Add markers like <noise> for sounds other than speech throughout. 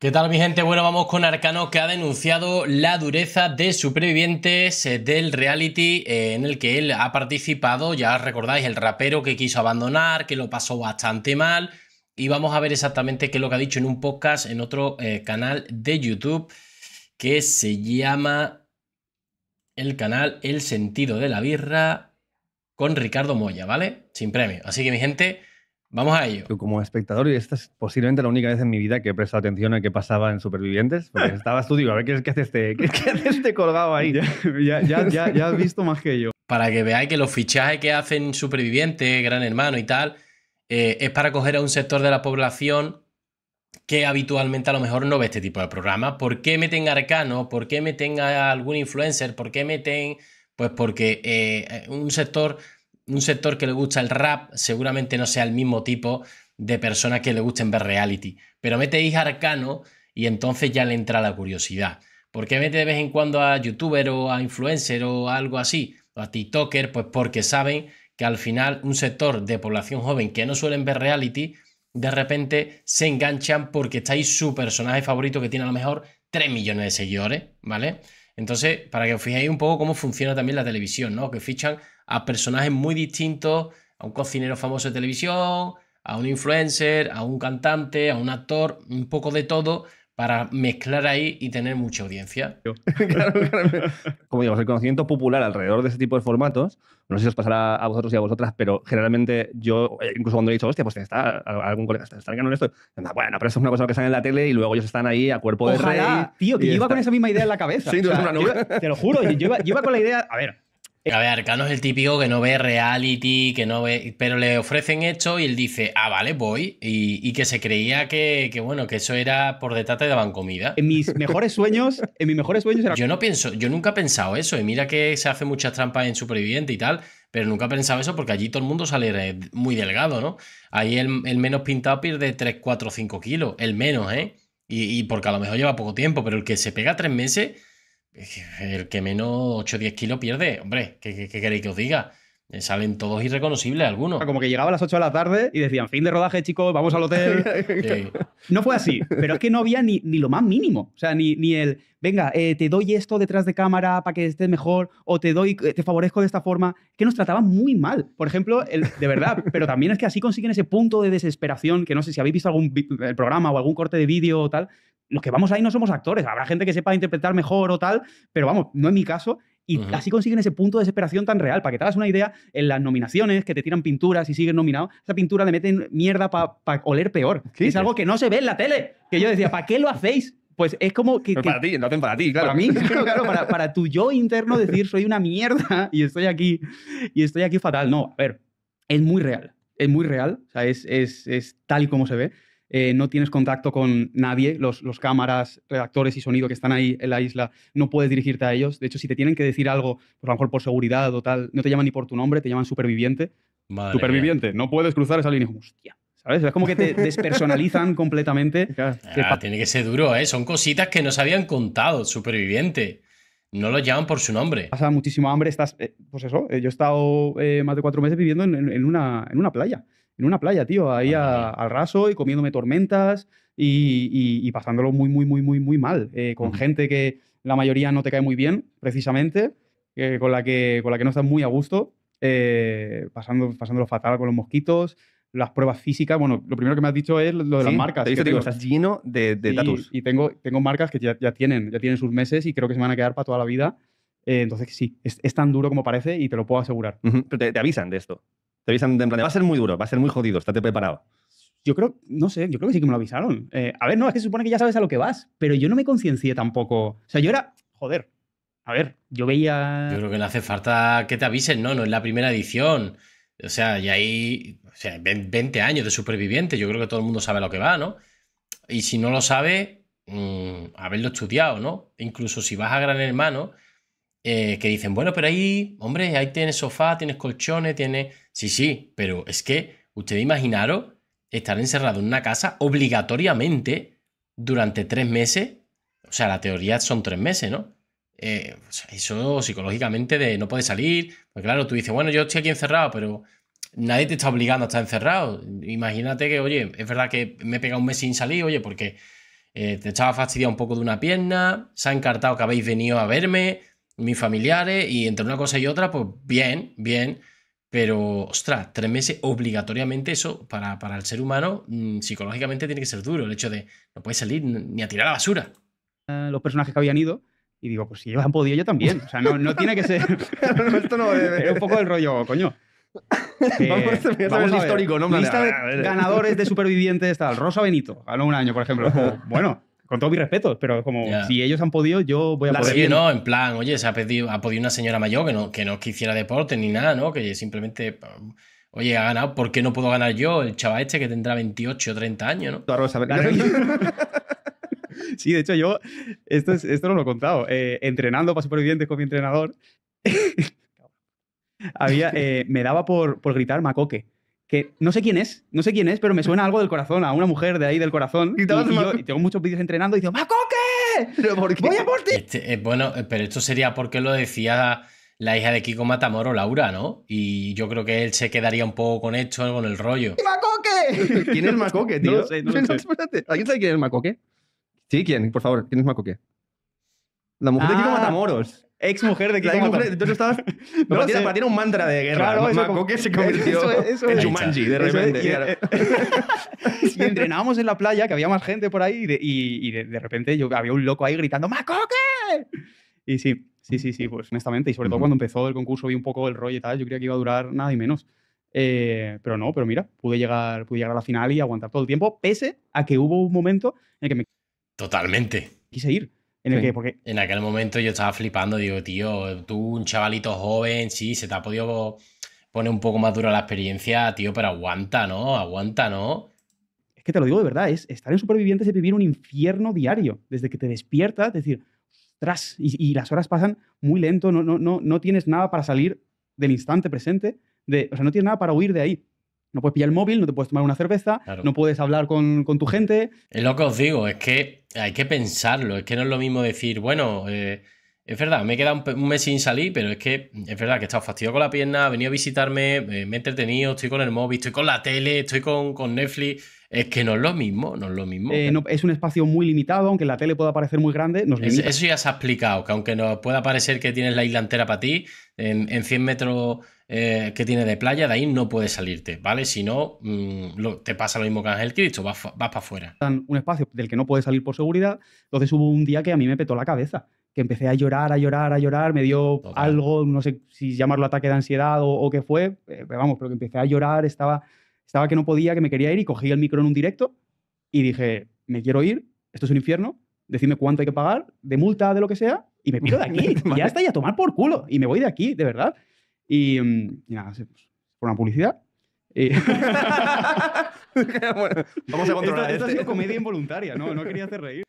¿Qué tal mi gente? Bueno, vamos con Arcano que ha denunciado la dureza de supervivientes eh, del reality eh, en el que él ha participado. Ya recordáis, el rapero que quiso abandonar, que lo pasó bastante mal. Y vamos a ver exactamente qué es lo que ha dicho en un podcast en otro eh, canal de YouTube que se llama el canal El sentido de la birra con Ricardo Moya, ¿vale? Sin premio. Así que mi gente... Vamos a ello. Tú como espectador, y esta es posiblemente la única vez en mi vida que he prestado atención a qué pasaba en Supervivientes, porque <laughs> estabas tú, a ver qué, que hace este, qué, hace este colgado ahí. ya, ya, has visto más que yo. Para que veáis que los fichajes que hacen Supervivientes, Gran Hermano y tal, eh, es para coger a un sector de la población que habitualmente a lo mejor no ve este tipo de programas. ¿Por qué meten arcano? ¿Por qué meten a algún influencer? ¿Por qué meten...? Pues porque eh, un sector un sector que le gusta el rap seguramente no sea el mismo tipo de persona que le gusten ver reality. Pero metéis arcano y entonces ya le entra la curiosidad. porque mete de vez en cuando a youtuber o a influencer o algo así? O a TikToker, pues porque saben que al final un sector de población joven que no suelen ver reality, de repente se enganchan porque estáis su personaje favorito que tiene a lo mejor 3 millones de seguidores, ¿vale? Entonces, para que os fijéis un poco cómo funciona también la televisión, ¿no? Que fichan a personajes muy distintos, a un cocinero famoso de televisión, a un influencer, a un cantante, a un actor, un poco de todo para mezclar ahí y tener mucha audiencia. <laughs> Como digamos, el conocimiento popular alrededor de ese tipo de formatos, no sé si os pasará a vosotros y a vosotras, pero generalmente yo, eh, incluso cuando he dicho, hostia, pues está algún colega, está, esto, bueno, pero eso es una cosa que sale en la tele y luego ellos están ahí a cuerpo de Ojalá, Tío, que iba con esa misma idea en la cabeza. sí, te lo juro, yo iba con la idea, a ver, a ver, Arcano es el típico que no ve reality, que no ve. Pero le ofrecen esto y él dice, ah, vale, voy. Y, que se creía que, bueno, que eso era por detrás te daban comida. En mis mejores sueños, en mis mejores sueños Yo no pienso, yo nunca he pensado eso. Y mira que se hace muchas trampas en superviviente y tal. Pero nunca he pensado eso porque allí todo el mundo sale muy delgado, ¿no? Ahí el, menos pintado pierde 3, 4, 5 kilos. El menos, ¿eh? Y, y porque a lo mejor lleva poco tiempo, pero el que se pega tres meses el que menos 8 o 10 kilos pierde. Hombre, ¿qué, queréis que os diga? Eh, salen todos irreconocibles algunos. Como que llegaba a las 8 de la tarde y decían, fin de rodaje, chicos, vamos al hotel. <laughs> No fue así, pero es que no había ni, ni lo más mínimo. O sea, ni, ni el, venga, eh, te doy esto detrás de cámara para que estés mejor, o te doy, eh, te favorezco de esta forma, que nos trataban muy mal. Por ejemplo, de verdad, <laughs> pero también es que así consiguen ese punto de desesperación, que no sé si habéis visto algún programa o algún corte de vídeo o tal, los que vamos ahí no somos actores. Habrá gente que sepa interpretar mejor o tal, pero vamos, no es mi caso. Y así consiguen ese punto de desesperación tan real. Para que te hagas una idea, en las nominaciones, que te tiran pinturas y siguen nominados, esa pintura le meten mierda para oler peor. Es algo que no se ve en la tele. Que yo decía, ¿para qué lo hacéis? Pues es como que. para ti, lo hacen para ti, claro. Para mí, <laughs> claro, claro para, tu yo interno decir soy una mierda y estoy aquí y estoy aquí fatal. No, a ver, es muy real. Es muy real. O sea, es, es, es tal y como se ve. Eh, no tienes contacto con nadie, los, los, cámaras, redactores y sonido que están ahí en la isla, no puedes dirigirte a ellos. De hecho, si te tienen que decir algo, por pues a lo mejor por seguridad o tal, no te llaman ni por tu nombre, te llaman superviviente. superviviente, no puedes cruzar esa línea. Hostia. ¿Sabes? Es como que te <laughs> despersonalizan completamente. <laughs> Ah, tiene que ser duro, ¿eh? Son cositas que nos habían contado, superviviente. No lo llaman por su nombre. Pasa muchísimo hambre, estás. Eh, pues eso, eh, yo he estado más de cuatro meses viviendo en, una, en una playa en una playa, tío, ahí al raso y comiéndome tormentas y, y, pasándolo muy, muy, muy, muy, muy mal, eh, con gente que la mayoría no te cae muy bien, precisamente, eh, con, la que, con la que no estás muy a gusto, eh, pasando, pasándolo fatal con los mosquitos, las pruebas físicas. Bueno, lo primero que me has dicho es lo de las marcas. Te digo, tengo. estás lleno de, de Y tengo, tengo marcas que ya, ya, tienen, ya tienen sus meses y creo que se van a quedar para toda la vida. entonces, sí, es, tan duro como parece y te lo puedo asegurar. Pero te, avisan de esto. Te avisan de plan, va a ser muy duro, va a ser muy jodido, estate preparado. Yo creo, no sé, yo creo que sí que me lo avisaron. Eh, a ver, no, es que se supone que ya sabes a lo que vas, pero yo no me conciencié tampoco. O sea, yo era, joder, a ver, yo veía... Yo creo que no hace falta que te avisen, ¿no? No es la primera edición. O sea, y hay o sea, 20 años de superviviente. Yo creo que todo el mundo sabe a lo que va, ¿no? Y si no lo sabe, mmm, haberlo estudiado, ¿no? Incluso si vas a Gran Hermano, eh, que dicen, bueno, pero ahí, hombre, ahí tienes sofá, tienes colchones, tienes... Sí, sí, pero es que ustedes imaginaros estar encerrado en una casa obligatoriamente durante tres meses. O sea, la teoría son tres meses, ¿no? Eh, eso psicológicamente de no puedes salir. Pues claro, tú dices, bueno, yo estoy aquí encerrado, pero nadie te está obligando a estar encerrado. Imagínate que, oye, es verdad que me he pegado un mes sin salir, oye, porque eh, te estaba fastidiado un poco de una pierna, se ha encartado que habéis venido a verme, mis familiares y entre una cosa y otra, pues bien, bien. Pero, ostras, tres meses obligatoriamente eso para, para el ser humano mm, psicológicamente tiene que ser duro. El hecho de no puedes salir ni a tirar la basura. Ah, los personajes que habían ido. Y digo, pues si han podido, yo también. O sea, no, tiene que ser. <laughs> no, esto no <laughs> un poco el rollo, coño. <laughs> Eh, vamos, a vamos ¿no? de ah, ganadores de supervivientes, tal. Rosa Benito ganó un año, por ejemplo. Bueno, con todo mi respeto, pero como si ellos han podido, yo voy a la poder. Sí, no, en plan, oye, se ha pedido, ha podido una señora mayor que no, que no quisiera deporte ni nada, ¿no? Que simplemente, oye, ha ganado, ¿por qué no puedo ganar yo? El chaval este que tendrá 28 o 30 años, ¿no? <laughs> Sí, de hecho, yo, esto, esto no lo he contado, eh, entrenando para supervivientes con mi entrenador, <laughs> había, eh, me daba por, por gritar macoque que no sé quién es, no sé quién es, pero me suena algo del corazón, a una mujer de ahí del corazón. Y, tengo muchos vídeos entrenando y digo, ¡Macoque! ¡Voy a por ti! Este, eh, bueno, eh, pero esto sería porque lo decía la hija de Kiko Matamoro, Laura, ¿no? Y yo creo que él se quedaría un poco con esto, con el rollo. ¡Macoque! <laughs> ¿Quién es Macoque, tío? No sé, no ¿Alguien sabe quién es Macoque? Sí, ¿quién? Por favor, ¿quién es Macoque? La mujer de Kiko ah. Matamoros ex mujer de ¿Tú <laughs> para, ti era un mantra de guerra. Claro, eso, se <laughs> convirtió en Jumanji de repente. <laughs> entrenábamos en la playa, que había más gente por ahí, y de, repente yo, había un loco ahí gritando, ¡Macoque! Y sí, sí, sí, sí, pues honestamente, y sobre todo cuando empezó el concurso vi un poco el rollo y tal, yo creía que iba a durar nada y menos. Eh, pero no, pero mira, pude llegar, pude llegar a la final y aguantar todo el tiempo, pese a que hubo un momento en el que me... Totalmente. Quise ir. En, porque... en aquel momento yo estaba flipando, digo, tío, tú, un chavalito joven, sí, se te ha podido poner un poco más dura la experiencia, tío, pero aguanta, ¿no? Aguanta, ¿no? Es que te lo digo de verdad, es estar en supervivientes es vivir un infierno diario, desde que te despiertas, es decir, tras, y, y, las horas pasan muy lento, no, no, no, no tienes nada para salir del instante presente, de, o sea, no tienes nada para huir de ahí no puedes pillar el móvil, no te puedes tomar una cerveza, no puedes hablar con, tu gente. Es lo que os digo, es que hay que pensarlo, es que no es lo mismo decir, bueno, eh, es verdad, me he quedado un, mes sin salir, pero es que es verdad que he estado fastidiado con la pierna, he venido a visitarme, eh, me he entretenido, estoy con el móvil, estoy con la tele, estoy con, Netflix. Es que no es lo mismo, no es lo mismo. Eh, es un espacio muy limitado, aunque la tele pueda parecer muy grande. eso ya se ha explicado, que aunque nos pueda parecer que tienes la isla entera para ti, en, en 100 metros eh, que tiene de playa, de ahí no puedes salirte, ¿vale? Si no, mm, te pasa lo mismo que Ángel Cristo, vas, vas para afuera. Un espacio del que no puedes salir por seguridad, entonces hubo un día que a mí me petó la cabeza, que empecé a llorar, a llorar, a llorar, me dio algo, no sé si llamarlo ataque de ansiedad o, qué fue, eh, pero vamos, pero que empecé a llorar, estaba, estaba que no podía, que me quería ir y cogí el micro en un directo y dije, me quiero ir, esto es un infierno, decime cuánto hay que pagar, de multa, de lo que sea, y me pido de aquí, <laughs> ya está, y a tomar por culo, y me voy de aquí, de verdad. Mm, y, nada, pues, por una publicidad. <laughs> bueno, vamos a controlar esto. Esto ha este. sido comedia involuntaria, no, no quería hacer reír.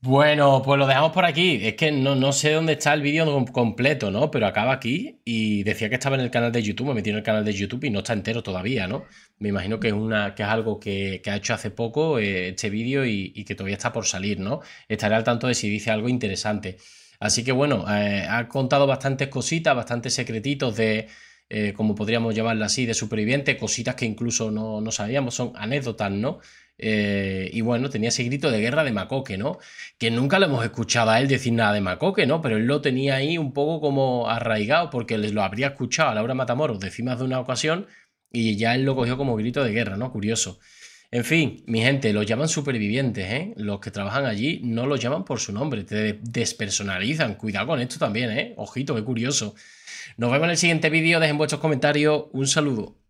Bueno, pues lo dejamos por aquí. Es que no, sé dónde está el vídeo completo, ¿no? Pero acaba aquí y decía que estaba en el canal de YouTube, me metí en el canal de YouTube y no está entero todavía, ¿no? Me imagino que es, una, que es algo que, ha hecho hace poco eh, este vídeo y, y que todavía está por salir, ¿no? Estaré al tanto de si dice algo interesante. Así que bueno, eh, ha contado bastantes cositas, bastantes secretitos de, eh, como podríamos llamarla así, de superviviente, cositas que incluso no, sabíamos, son anécdotas, ¿no? Eh, y bueno, tenía ese grito de guerra de Macoque, ¿no? Que nunca lo hemos escuchado a él decir nada de Macoque, ¿no? Pero él lo tenía ahí un poco como arraigado porque les lo habría escuchado a Laura Matamoros decimas de una ocasión y ya él lo cogió como grito de guerra, ¿no? Curioso. En fin, mi gente, los llaman supervivientes, ¿eh? Los que trabajan allí no los llaman por su nombre, te despersonalizan. Cuidado con esto también, ¿eh? Ojito, qué curioso. Nos vemos en el siguiente vídeo, dejen vuestros comentarios. Un saludo.